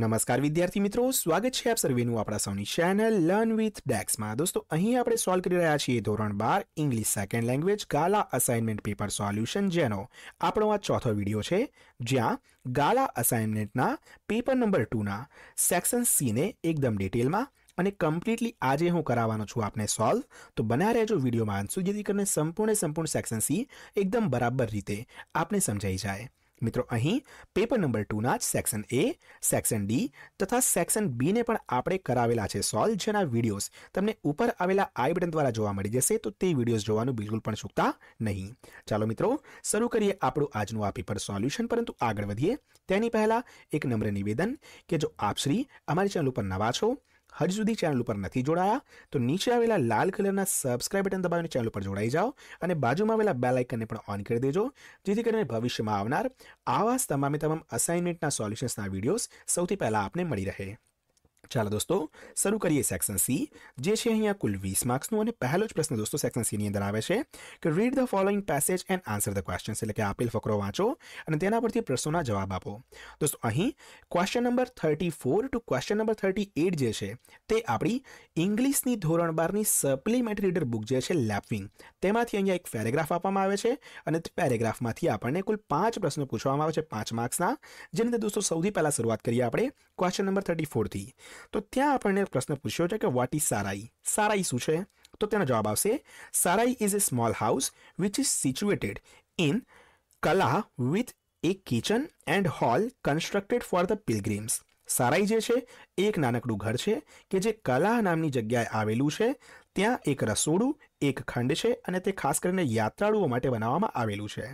નમસ્કાર વિદ્યાર્થી મિત્રો સ્વાગત છે આપ સર્વેનું આપણા સૌની ચેનલ લર્ન વિથ ડેક્સમાં દોસ્તો અહીં આપણે સોલ્વ કરી રહ્યા છીએ ધોરણ બાર English second language Gala assignment paper solution જેનો આપણો આ ચોથો વિડીયો છે જ્યાં ગાલા અસાઇનમેન્ટના પેપર નંબર ટુના સેક્શન સીને એકદમ ડિટેલમાં અને કમ્પ્લીટલી આજે હું કરાવવાનો છું આપને સોલ્વ તો બના રહેજો વિડીયોમાં અંશુ જેથી કરીને સંપૂર્ણ સંપૂર્ણ સેક્શન સી એકદમ બરાબર રીતે આપને સમજાઈ જાય મિત્રો અહીં પેપર નંબર ટુના જ સેક્શન એ સેક્શન ડી તથા સેક્શન બીને પણ આપણે કરાવેલા છે સોલ્વ જેના વિડીયોઝ તમને ઉપર આવેલા આઈ બટન દ્વારા જોવા મળી જશે તો તે વિડીયોઝ જોવાનું બિલકુલ પણ ચૂકતા નહીં ચાલો મિત્રો શરૂ કરીએ આપણું આજનું આ પેપર સોલ્યુશન પરંતુ આગળ વધીએ તેની પહેલાં એક નમ્ર નિવેદન કે જો આપશ્રી અમારી ચેનલ ઉપર નવા છો હજી સુધી ચેનલ ઉપર નથી જોડાયા તો નીચે આવેલા લાલ કલરના સબસ્ક્રાઇબ બટન દબાવીને ચેનલ ઉપર જોડાઈ જાઓ અને બાજુમાં આવેલા બે લાઇકનને પણ ઓન કરી દેજો જેથી કરીને ભવિષ્યમાં આવનાર આવા તમામે તમામ અસાઇનમેન્ટના સોલ્યુશન્સના વિડીયોઝ સૌથી પહેલાં આપને મળી રહે ચાલો દોસ્તો શરૂ કરીએ સેક્શન સી જે છે અહીંયા કુલ વીસ માર્ક્સનું અને પહેલો જ પ્રશ્ન દોસ્તો સેક્શન સીની અંદર આવે છે કે read the following passage and answer the questions એટલે કે આપેલ ફકરો વાંચો અને તેના પરથી પ્રશ્નોના જવાબ આપો દોસ્તો અહીં question number thirty four to question number thirty eight જે છે તે આપણી ઇંગ્લિશની ધોરણ બારની સપ્લિમેન્ટરી રીડર બુક જે છે લેપવિંગ તેમાંથી અહીંયા એક પેરેગ્રાફ આપવામાં આવે છે અને પેરેગ્રાફમાંથી આપણને કુલ પાંચ પ્રશ્નો પૂછવામાં આવે છે પાંચ માર્ક્સના જેની અંદર દોસ્તો સૌથી પહેલાં શરૂઆત કરીએ આપણે ક્વેશ્ચન નંબર થર્ટી ફોરથી તો ત્યાં આપણને પ્રશ્ન પૂછ્યો છે કે વોટ ઇઝ સારાઈ સારાઈ શું છે તો તેનો જવાબ આવશે sarai is a small house which is situated in કલા with a kitchen and hall constructed for the pilgrims sarai જે છે એક નાનકડું ઘર છે કે જે કલા નામની જગ્યાએ આવેલું છે ત્યાં એક રસોડું એક ખંડ છે અને તે ખાસ કરીને યાત્રાળુઓ માટે બનાવવામાં આવેલું છે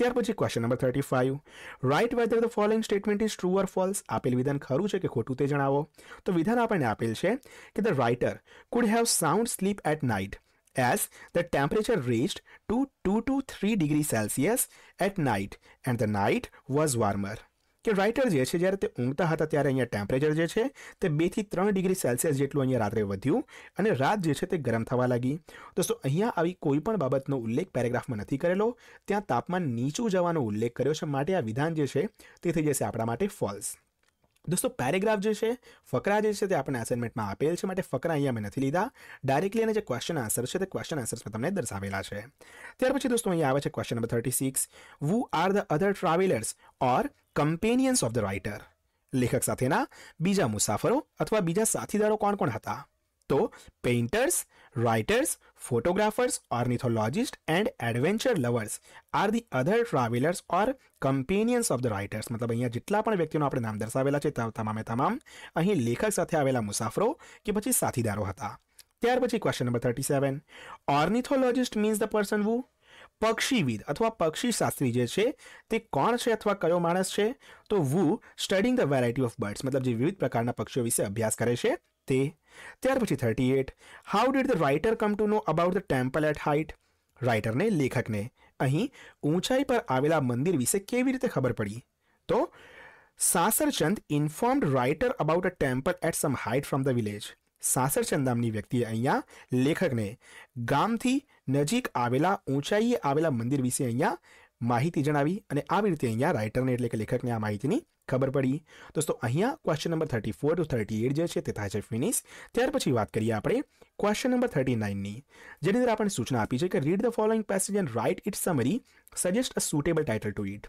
ત્યાર પછી question number 35 write whether the following statement is true or false આપેલ વિધાન ખરું છે કે ખોટું તે જણાવો તો વિધાન આપણને આપેલ છે કે the writer could have sound sleep at night as the temperature reached to 2 to 3 degree Celsius at night and the night was warmer કે રાઇટર જે છે જ્યારે તે ઊંઘતા હતા ત્યારે અહીંયા ટેમ્પરેચર જે છે તે બેથી ત્રણ ડિગ્રી સેલ્સિયસ જેટલું અહીંયા રાત્રે વધ્યું અને રાત જે છે તે ગરમ થવા લાગી દોસ્તો અહીંયા આવી કોઈ પણ બાબતનો ઉલ્લેખ પેરેગ્રાફમાં નથી કરેલો ત્યાં તાપમાન નીચું જવાનો ઉલ્લેખ કર્યો છે માટે આ વિધાન જે છે તે થઈ જશે આપણા માટે ફોલ્સ દોસ્તો પેરેગ્રાફ જે છે ફકરા જે છે તે આપણને અસાઇનમેન્ટમાં આપેલ છે માટે ફકરા અહીંયા મેં નથી લીધા ડાયરેક્ટલી અને જે ક્વેશ્ચન આન્સર છે તે ક્વેશ્ચન આન્સર્સમાં તમને દર્શાવેલા છે ત્યાર પછી દોસ્તો અહીંયા આવે છે question number thirty six who are the other travellers or companions of the writer લેખક સાથેના બીજા મુસાફરો અથવા બીજા સાથીદારો કોણ કોણ હતા તો painters writers photographers ornithologist and adventure lovers are the other travellers or companions of the writers મતલબ અહીંયા જેટલા પણ વ્યક્તિઓનું આપણે નામ દર્શાવેલા છે તમામે તમામ અહીં લેખક સાથે આવેલા મુસાફરો કે પછી સાથીદારો હતા ત્યાર પછી question number thirty seven ornithologist means the person who પક્ષીવિદ અથવા પક્ષીશાસ્ત્રી જે છે તે કોણ છે અથવા કયો માણસ છે તો who studying the variety of birds મતલબ જે વિવિધ પ્રકારના પક્ષીઓ વિશે અભ્યાસ કરે છે તે ત્યાર પછી thirty eight how did the writer come to know about the temple at height રાઇટરને લેખકને અહીં ઊંચાઈ પર આવેલા મંદિર વિશે કેવી રીતે ખબર પડી તો Sasarchand informed writer about a temple at some height from the village Sasarchand નામની વ્યક્તિએ અહીંયા લેખકને ગામથી નજીક આવેલા ઊંચાઈએ આવેલા મંદિર વિશે અહીંયા માહિતી જણાવી અને આવી રીતે અહીંયા રાઇટરને એટલે કે લેખકને આ માહિતીની खबर पड़ी दोस्तों अहियाँ question number thirty four to thirty eight जैसे थाय फिनिश त्यार पी बात करिए आप क्वेश्चन नंबर थर्टी नाइननी जी अंदर आपने सूचना आपी है कि read the following passage and write its summary suggest a suitable title to it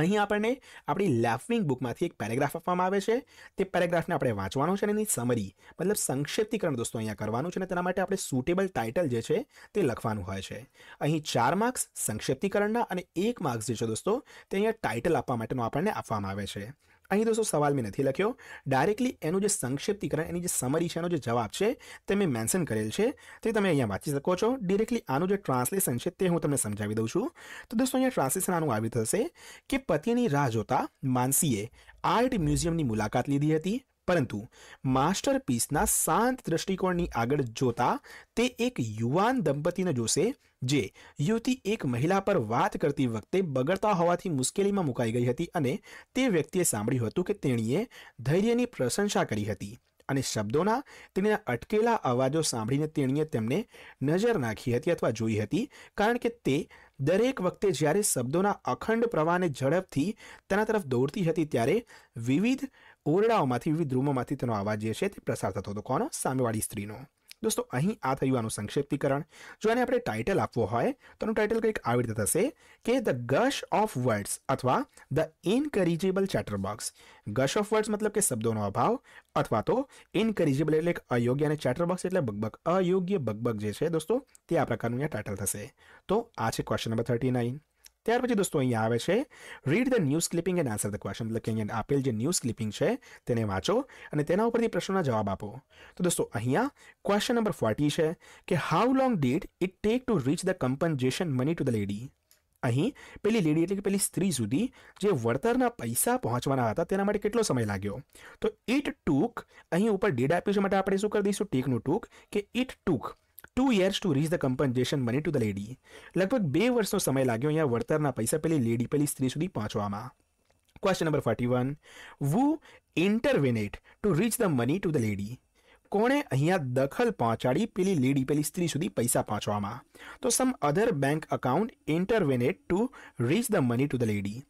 અહીં આપણને આપણી લેફવિંગ બુકમાંથી એક પેરેગ્રાફ આપવામાં આવે છે તે પેરેગ્રાફને આપણે વાંચવાનો છે અને એની સમરી મતલબ સંક્ષેપ્તિકરણ દોસ્તો અહીંયા કરવાનું છે અને તેના માટે આપણે સુટેબલ ટાઇટલ જે છે તે લખવાનું હોય છે અહીં ચાર માર્ક્સ સંક્ષેપ્તિકરણના અને એક માર્ક્સ જે છે દોસ્તો તે અહીંયા ટાઇટલ આપવા માટેનો આપણને આપવામાં આવે છે અહીં દોસ્તો સવાલ મેં નથી લખ્યો ડાયરેક્ટલી એનું જે સંક્ષિપ્તિકરણ એની જે સમરી છે એનો જે જવાબ છે તે મેં મેન્શન કરેલ છે તે તમે અહીંયા વાંચી શકો છો ડિરેક્ટલી આનું જે ટ્રાન્સલેશન છે તે હું તમને સમજાવી દઉં છું તો દોસ્તો અહીંયા ટ્રાન્સલેશન આનું આવી થશે કે પતિની રાહ જોતા માનસીએ આર્ટ મ્યુઝિયમની મુલાકાત લીધી હતી પરંતુ માસ્ટરપીસના શાંત દ્રષ્ટિકોણની આગળ જોતા તે એક યુવાન દંપતીને જોશે જે યુવતી એક મહિલા પર વાત કરતી વખતે બગડતા હોવાથી મુશ્કેલીમાં મુકાઈ ગઈ હતી અને તે વ્યક્તિએ સાંભળ્યું હતું કે તેણીએ ધૈર્યની પ્રશંસા કરી હતી અને શબ્દોના તેના અટકેલા અવાજો સાંભળીને તેણીએ તેમને નજર નાખી હતી અથવા જોઈ હતી કારણ કે તે દરેક વખતે જ્યારે શબ્દોના અખંડ પ્રવાહને ઝડપથી તેના તરફ દોડતી હતી ત્યારે વિવિધ ઓરડાઓમાંથી વિવિધ રૂમોમાંથી તેનો અવાજ જે છે તે પ્રસાર થતો હતો કોનો સામેવાળી સ્ત્રીનો દોસ્તો અહીં આ થયું આનું સંક્ષિપ્તિકરણ જો આને આપણે ટાઇટલ આપવો હોય તો એનું ટાઇટલ કંઈક આવી રીતે થશે કે ધ ગશ ઓફ વર્ડ્સ અથવા the incorrigible chatterbox gush of words મતલબ કે શબ્દોનો અભાવ અથવા તો ઇનકરીજેબલ એટલે એક અયોગ્ય અને ચેટરબોક્સ એટલે બગબગ અયોગ્ય બગબગ જે છે દોસ્તો તે આ પ્રકારનું અહીંયા ટાઇટલ થશે તો આ છે ક્વેશ્ચન નંબર થર્ટી નાઇન ત્યાર પછી દોસ્તો અહીંયા આવે છે read the news clipping and answer the question એટલે કે અહીંયા આપેલ જે ન્યૂઝ ક્લિપિંગ છે તેને વાંચો અને તેના ઉપરથી પ્રશ્નોના જવાબ આપો તો દોસ્તો અહીંયા ક્વેશ્ચન નંબર ફોર્ટી છે કે how long did it take to reach the compensation money to the lady અહીં પેલી લેડી એટલે કે પેલી સ્ત્રી સુધી જે વળતરના પૈસા પહોંચવાના હતા તેના માટે કેટલો સમય લાગ્યો તો ઇટ ટૂક અહીં ઉપર ડેડ આપ્યું છે માટે આપણે શું કરી દઈશું ટેકનું ટૂંક કે it took two years to reach the compensation money to the lady लगभग बे वर्षों तो समय लगे अँ वर्तर पैसा पेली लेडी पेली स्त्री सुधी पहुँचवा question number forty one who intervened to reach the money to the lady को दखल पहुँचाड़ी पेली लेडी पेली स्त्री सुधी पैसा पहुँचवा तो some other bank account intervened to reach the money to the lady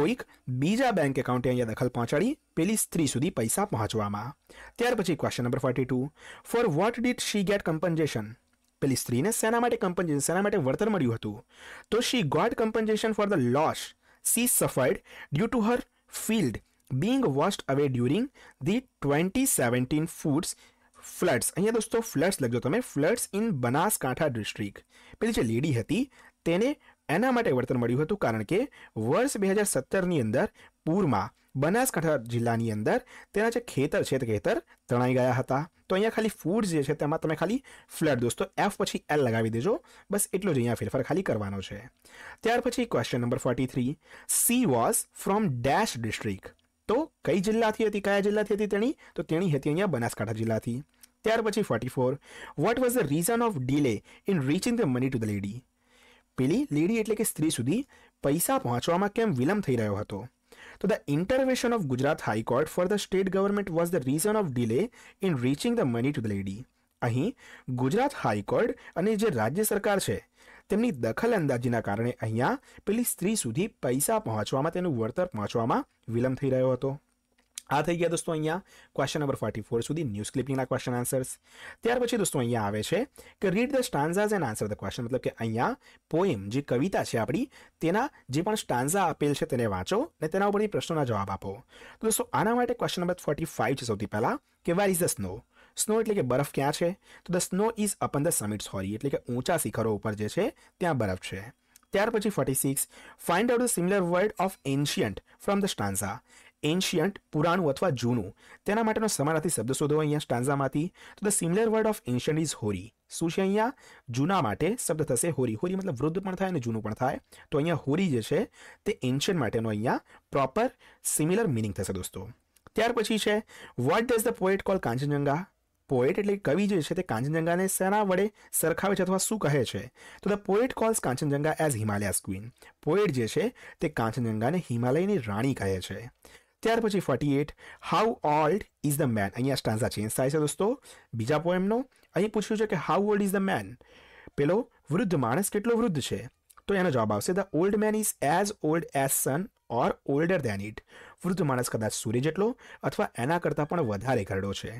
कोईक बीजा बैंक अकाउंटे अँ दखल पहुँचाड़ी पेली स्त्री सुधी पैसा पहुँचवा त्यार पी question number forty two for what did she get compensation પેલી સ્ત્રીને શેના માટે કમ્પન્સેશન શેના માટે વળતર મળ્યું હતું તો she got compensation for the loss she suffered due to her field being washed away during the twenty seventeen floods floods અહીંયા દોસ્તો ફ્લડ્સ લખજો તમે ફ્લડ્સ ઇન બનાસકાંઠા ડિસ્ટ્રિક્ટ પેલી જે લેડી હતી તેને એના માટે વળતર મળ્યું હતું કારણ કે વર્ષ બે હજાર સત્તરની અંદર પૂરમાં બનાસકાંઠા જિલ્લાની અંદર તેના જે ખેતર છે તે ખેતર તણાઈ ગયા હતા તો અહીંયા ખાલી ફૂડ જે છે તેમાં તમે ખાલી ફ્લડ દોસ્તો એફ પછી એલ લગાવી દેજો બસ એટલો જ અહીંયા ફેરફાર ખાલી કરવાનો છે ત્યાર પછી question number forty three she was from dash district તો કઈ જિલ્લાથી હતી કયા જિલ્લાથી હતી તેણી તો તેણી હતી અહીંયા બનાસકાંઠા જિલ્લાથી ત્યાર પછી forty four what was the reason of delay in reaching the money to the lady પેલી લેડી એટલે કે સ્ત્રી સુધી પૈસા પહોંચવામાં કેમ વિલંબ થઈ રહ્યો હતો So the intervention of Gujarat High Court for the state government was the reason of delay in reaching the money to the lady. અહીં ગુજરાત હાઈકોર્ટ અને જે રાજ્ય સરકાર છે તેમની દખલ અંદાજીના કારણે અહીંયા પેલી સ્ત્રી સુધી પૈસા પહોંચવામાં તેનું વળતર પહોંચવામાં વિલંબ થઈ રહ્યો હતો આ થઈ ગયા દોસ્તો અહીંયા ક્વેશ્ચન નંબર ફોર્ટી ફોર સુધી ન્યૂઝ ક્લિપિંગના ક્વેશ્ચન આન્સર્સ ત્યાર પછી દોસ્તો અહીંયા આવે છે કે read the stanzas and answer the question મતલબ કે અહીંયા પોએમ જે કવિતા છે આપણી તેના જે પણ સ્ટાન્ઝા આપેલ છે તેને વાંચો અને તેના ઉપરથી પ્રશ્નોના જવાબ આપો તો દોસ્તો આના માટે ક્વેશ્ચન નંબર ફોર્ટી ફાઇવ છે સૌથી પહેલાં કે where is the snow snow એટલે કે બરફ ક્યાં છે તો the snow is upon the summit sorry એટલે કે ઊંચા શિખરો ઉપર જે છે ત્યાં બરફ છે ત્યાર પછી forty six find out the similar word of ancient from the stanza ancient પુરાણું અથવા જૂનું તેના માટેનો સમાનાર્થી શબ્દ શોધો અહીંયા સ્ટાન્ઝામાંથી તો the similar word of ancient is hoary શું છે અહીંયા જૂના માટે શબ્દ થશે હોરી હોરી મતલબ વૃદ્ધ પણ થાય અને જૂનું પણ થાય તો અહીંયા હોરી જે છે તે એન્શિયન્ટ માટેનો અહીંયા પ્રોપર સિમિલર મિનિંગ થશે દોસ્તો ત્યાર પછી છે what does the poet call Kanchenjunga poet એટલે કવિ જે છે તે કાંચનજંગાને શેના વડે સરખાવે છે અથવા શું કહે છે તો the poet calls Kanchenjunga as Himalayas queen poet જે છે તે કાંચનજંગાને હિમાલયની રાણી કહે છે ત્યાર પછી forty eight how old is the man અહીંયા સ્ટાન્ઝા ચેન્જ થાય છે દોસ્તો બીજા પોએમનો અહીં પૂછ્યું છે કે how old is the man પેલો વૃદ્ધ માણસ કેટલો વૃદ્ધ છે તો એનો જવાબ આવશે the old man is as old as sun or older than it વૃદ્ધ માણસ કદાચ સૂર્ય જેટલો અથવા એના કરતાં પણ વધારે ઘરડો છે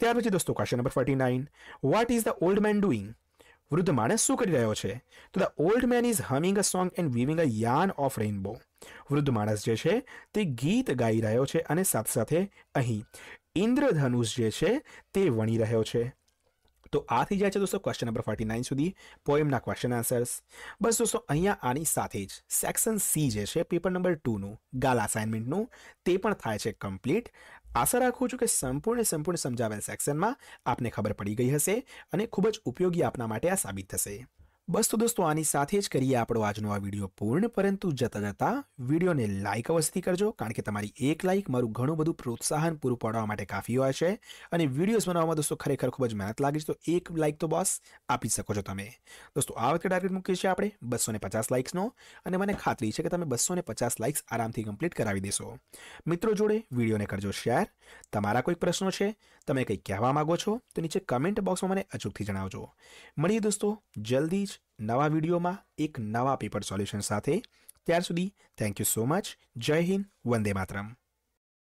ત્યાર પછી દોસ્તો question number forty nine what is the old man doing વૃદ્ધ માણસ શું કરી રહ્યો છે તો the old man is humming a song and weaving a yarn of rainbow વૃદ્ધ માણસ જે છે તે ગીત ગાઈ રહ્યો છે અને સાથે સાથે અહીં ઇન્દ્રધનુષ જે છે તે વણી રહ્યો છે તો આ થઈ જાય છે દોસ્તો ક્વેશ્ચન નંબર ફોર્ટી નાઇન સુધી પોએમના ક્વેશ્ચન આન્સર્સ બસ દોસ્તો અહીંયા આની સાથે જ સેક્શન સી જે છે પેપર નંબર ટુનું ગાલ અસાઇનમેન્ટનું તે પણ થાય છે કમ્પ્લીટ આશા રાખું છું કે સંપૂર્ણ સંપૂર્ણ સમજાવેલ સેક્શનમાં આપને ખબર પડી ગઈ હશે અને ખૂબ જ ઉપયોગી આપના માટે આ સાબિત થશે બસ તો દોસ્તો આની સાથે જ કરીએ આપણો આજનો આ વિડીયો પૂર્ણ પરંતુ જતા જતાં વિડીયોને લાઇક અવશ્યથી કરજો કારણ કે તમારી એક લાઇક મારું ઘણું બધું પ્રોત્સાહન પૂરું પાડવા માટે કાફી હોય છે અને વિડીયોઝ બનાવવામાં દોસ્તો ખરેખર ખૂબ જ મહેનત લાગે છે તો એક લાઇક તો બસ આપી શકો છો તમે દોસ્તો આ વખતે ટાર્ગેટ મૂકીએ છીએ આપણે બસો ને પચાસ લાઇક્સનો અને મને ખાતરી છે કે તમે બસો ને પચાસ લાઇક્સ આરામથી કમ્પ્લીટ કરાવી દેશો મિત્રો જોડે વિડીયોને કરજો શેર તમારા કોઈ પ્રશ્નો છે તમે કંઈ કહેવા માગો છો તો નીચે કમેન્ટ બોક્સમાં મને અચૂકથી જણાવજો મળીએ દોસ્તો જલ્દી જ નવા વિડીયોમાં એક નવા પેપર સોલ્યુશન સાથે ત્યાર સુધી થેન્ક યુ સો મચ જય હિન્દ વંદે માતરમ